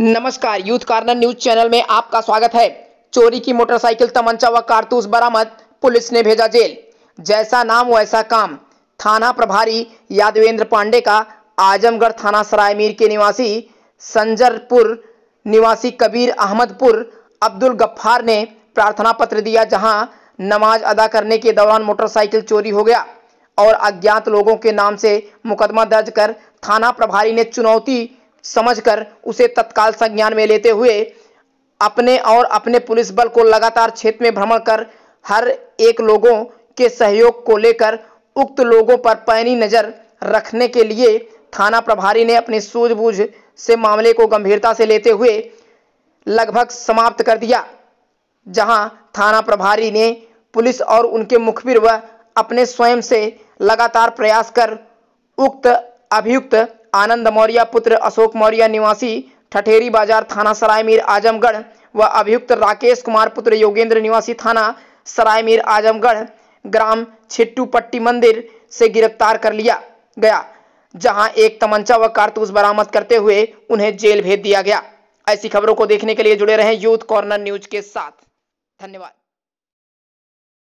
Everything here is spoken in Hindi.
नमस्कार यूथ कार्नर न्यूज चैनल में आपका स्वागत है चोरी की मोटरसाइकिल तमंचा व कारतूस बरामद पुलिस ने भेजा जेल जैसा नाम वैसा काम थाना प्रभारी यादवेंद्र पांडे का आजमगढ़ थाना सरायमीर के निवासी संजरपुर निवासी कबीर अहमदपुर अब्दुल गफ्फार ने प्रार्थना पत्र दिया जहां नमाज अदा करने के दौरान मोटरसाइकिल चोरी हो गया और अज्ञात लोगों के नाम से मुकदमा दर्ज कर थाना प्रभारी ने चुनौती समझकर उसे तत्काल संज्ञान में लेते हुए अपने और अपने पुलिस बल को लगातार क्षेत्र में भ्रमण कर हर एक लोगों के सहयोग को लेकर उक्त लोगों पर पैनी नज़र रखने के लिए थाना प्रभारी ने अपनी सूझबूझ से मामले को गंभीरता से लेते हुए लगभग समाप्त कर दिया जहां थाना प्रभारी ने पुलिस और उनके मुखबिर व अपने स्वयं से लगातार प्रयास कर उक्त अभियुक्त आनंद मौर्य पुत्र अशोक मौर्य निवासी ठठेरी बाजार थाना सराय मीर आजमगढ़ व अभियुक्त राकेश कुमार पुत्र योगेंद्र निवासी थाना सराय मीर आजमगढ़ ग्राम छिट्टू पट्टी मंदिर से गिरफ्तार कर लिया गया जहां एक तमंचा व कारतूस बरामद करते हुए उन्हें जेल भेज दिया गया ऐसी खबरों को देखने के लिए जुड़े रहे यूथ कॉर्नर न्यूज के साथ धन्यवाद